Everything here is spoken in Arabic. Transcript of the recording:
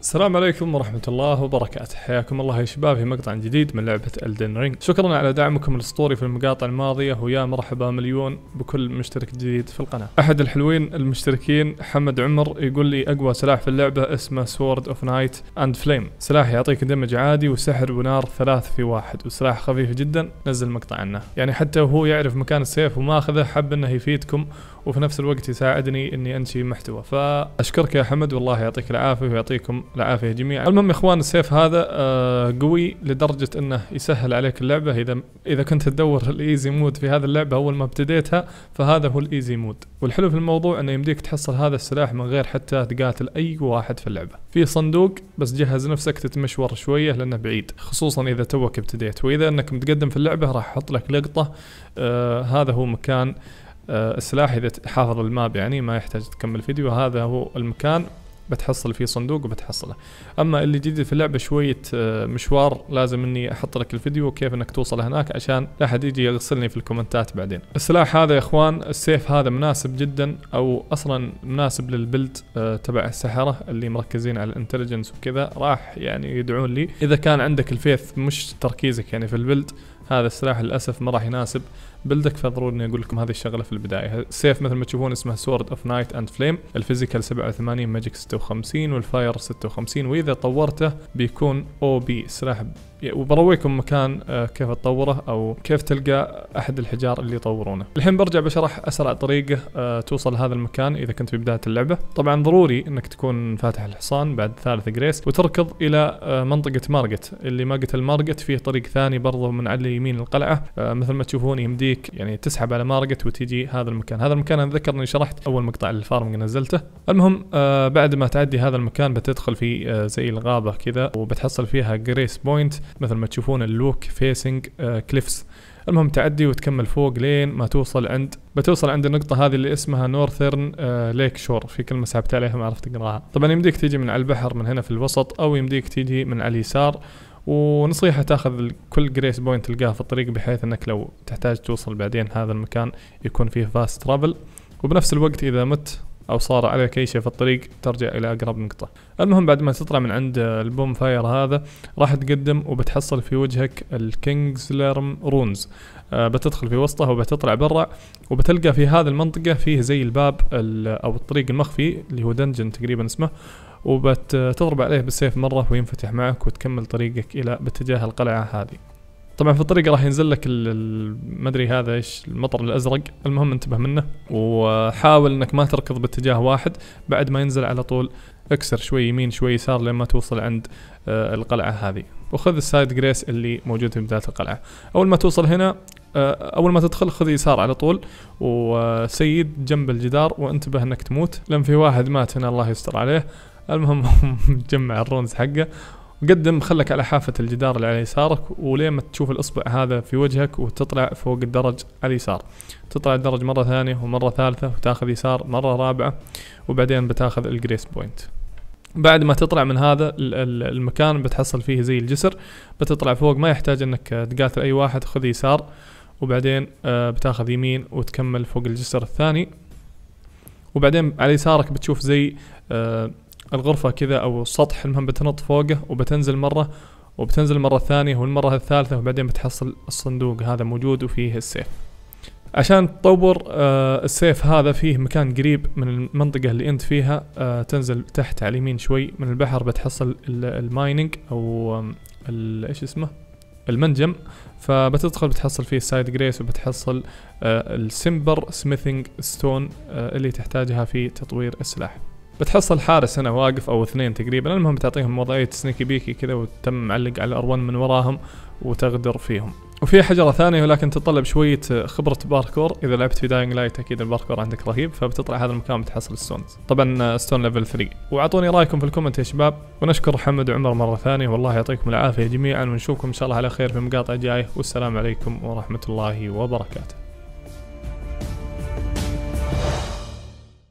السلام عليكم ورحمة الله وبركاته، حياكم الله يا شباب في مقطع جديد من لعبة الدن رينج، شكرا على دعمكم الاسطوري في المقاطع الماضية ويا مرحبا مليون بكل مشترك جديد في القناة. أحد الحلوين المشتركين حمد عمر يقول لي أقوى سلاح في اللعبة اسمه سورد اوف نايت اند فليم، سلاح يعطيك دمج عادي وسحر ونار ثلاث في واحد وسلاح خفيف جدا، نزل مقطع عنه، يعني حتى وهو يعرف مكان السيف وماخذه حب انه يفيدكم وفي نفس الوقت يساعدني اني انشي محتوى، فاشكرك يا حمد والله يعطيك العافية ويعطيكم العافيه جميعا المهم يا اخوان السيف هذا آه، قوي لدرجه انه يسهل عليك اللعبه اذا اذا كنت تدور الايزي مود في هذه اللعبه اول ما ابتديتها فهذا هو الايزي مود والحلو في الموضوع انه يمديك تحصل هذا السلاح من غير حتى تقاتل اي واحد في اللعبه في صندوق بس جهز نفسك تتمشور شويه لانه بعيد خصوصا اذا توك ابتديت واذا انك متقدم في اللعبه راح احط لك لقطه آه، هذا هو مكان آه، السلاح اذا حافظ الماب يعني ما يحتاج تكمل فيديو هذا هو المكان بتحصل فيه صندوق وبتحصله اما اللي جديد في اللعبه شويه آه، مشوار لازم اني احط لك الفيديو كيف انك توصل هناك عشان لا احد يجي يغسلني في الكومنتات بعدين السلاح هذا يا اخوان السيف هذا مناسب جدا او اصلا مناسب للبلد آه، تبع السحره اللي مركزين على الانتليجنس وكذا راح يعني يدعون لي اذا كان عندك الفيث مش تركيزك يعني في البلد هذا السلاح للاسف ما راح يناسب بلدك فضروري اني اقول لكم هذه الشغله في البدايه السيف مثل ما تشوفون اسمه سورد اوف نايت اند فليم الفيزيكال 87 ماجيك 56 والفاير 56 واذا طورته بيكون او بي سلاح وبرويكم مكان آه، كيف تطوره او كيف تلقى احد الحجار اللي يطورونه الحين برجع بشرح اسرع طريقه آه، توصل هذا المكان اذا كنت في بدايه اللعبه طبعا ضروري انك تكون فاتح الحصان بعد ثالث جريس وتركض الى آه، منطقه مارجت اللي ما مارجت الماركت فيه طريق ثاني برضه من علي يمين القلعه آه، مثل ما تشوفون يمديك يعني تسحب على مارجت وتجي هذا المكان هذا المكان انا اتذكر اني شرحت اول مقطع للفارمنج نزلته المهم آه، بعد ما تعدي هذا المكان بتدخل في آه، زي الغابه كذا وبتحصل فيها جريس بوينت مثل ما تشوفون اللوك فيسنج كليفز المهم تعدي وتكمل فوق لين ما توصل عند بتوصل عند النقطة هذه اللي اسمها نورثرن ليك شور في كلمة سحبت عليها ما عرفت اقراها طبعا يمديك تيجي من على البحر من هنا في الوسط او يمديك تيجي من على اليسار ونصيحة تاخذ كل جريس بوينت تلقاه في الطريق بحيث انك لو تحتاج توصل بعدين هذا المكان يكون فيه فاست ترافل وبنفس الوقت اذا مت او صار عليك اي شيء في الطريق ترجع الى اقرب نقطه المهم بعد ما تطلع من عند البوم فاير هذا راح تقدم وبتحصل في وجهك الكينجز ليرم رونز بتدخل في وسطه وبتطلع برا وبتلقى في هذه المنطقه فيه زي الباب او الطريق المخفي اللي هو دنجن تقريبا اسمه وبتضرب عليه بالسيف مرة وينفتح معك وتكمل طريقك إلى باتجاه القلعة هذه طبعا في الطريق راح ينزل لك المدري هذا ايش المطر الازرق المهم انتبه منه وحاول انك ما تركض باتجاه واحد بعد ما ينزل على طول اكسر شوي يمين شوي يسار لما توصل عند آه، القلعه هذه وخذ السايد جريس اللي موجود في بدايه القلعه اول ما توصل هنا آه، اول ما تدخل خذ يسار على طول وسيد جنب الجدار وانتبه انك تموت لان في واحد مات هنا الله يستر عليه المهم مجمع الرونز حقه وقدم خلك على حافة الجدار اللي على يسارك ولين ما تشوف الإصبع هذا في وجهك وتطلع فوق الدرج على اليسار تطلع الدرج مرة ثانية ومرة ثالثة وتاخذ يسار مرة رابعة وبعدين بتاخذ الجريس بوينت بعد ما تطلع من هذا المكان بتحصل فيه زي الجسر بتطلع فوق ما يحتاج انك تقاتل اي واحد خذ يسار وبعدين آه، بتاخذ يمين وتكمل فوق الجسر الثاني وبعدين على يسارك بتشوف زي آه، الغرفة كذا أو السطح المهم بتنط فوقه وبتنزل مرة وبتنزل مرة ثانية والمرة الثالثة وبعدين بتحصل الصندوق هذا موجود وفيه السيف عشان تطور آه، السيف هذا فيه مكان قريب من المنطقة اللي انت فيها آه، تنزل تحت على اليمين شوي من البحر بتحصل المايننج او ايش اسمه المنجم فبتدخل بتحصل فيه سايد جريس وبتحصل آه، السمبر سميثنج ستون اللي تحتاجها في تطوير السلاح بتحصل حارس هنا واقف او اثنين تقريبا المهم تعطيهم وضعيه سنيكي بيكي كذا وتم معلق علي ار الار1 من وراهم وتغدر فيهم وفي حجرة ثانية ولكن تتطلب شوية خبرة باركور إذا لعبت في داينغ لايت أكيد الباركور عندك رهيب فبتطلع هذا المكان بتحصل الستونز طبعا ستون ليفل 3 وأعطوني رأيكم في الكومنت يا شباب ونشكر محمد وعمر مرة ثانية والله يعطيكم العافية جميعا ونشوفكم إن شاء الله على خير في مقاطع جاية والسلام عليكم ورحمة الله وبركاته